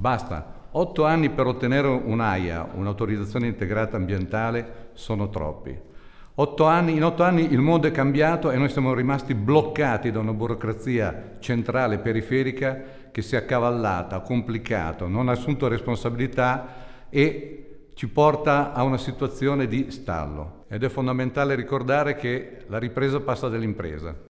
Basta. Otto anni per ottenere un'AIA, un'autorizzazione integrata ambientale, sono troppi. Otto anni, in otto anni il mondo è cambiato e noi siamo rimasti bloccati da una burocrazia centrale e periferica che si è accavallata, complicata, non ha assunto responsabilità e ci porta a una situazione di stallo. Ed è fondamentale ricordare che la ripresa passa dall'impresa.